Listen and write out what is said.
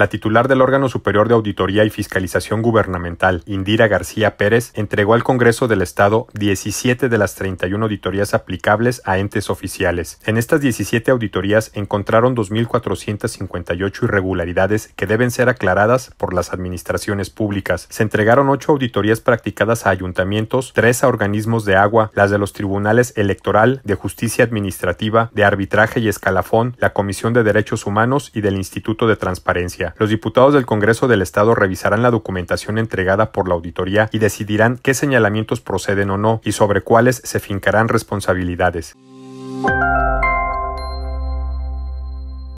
La titular del órgano superior de auditoría y fiscalización gubernamental, Indira García Pérez, entregó al Congreso del Estado 17 de las 31 auditorías aplicables a entes oficiales. En estas 17 auditorías encontraron 2.458 irregularidades que deben ser aclaradas por las administraciones públicas. Se entregaron 8 auditorías practicadas a ayuntamientos, 3 a organismos de agua, las de los tribunales electoral, de justicia administrativa, de arbitraje y escalafón, la Comisión de Derechos Humanos y del Instituto de Transparencia. Los diputados del Congreso del Estado revisarán la documentación entregada por la auditoría y decidirán qué señalamientos proceden o no y sobre cuáles se fincarán responsabilidades.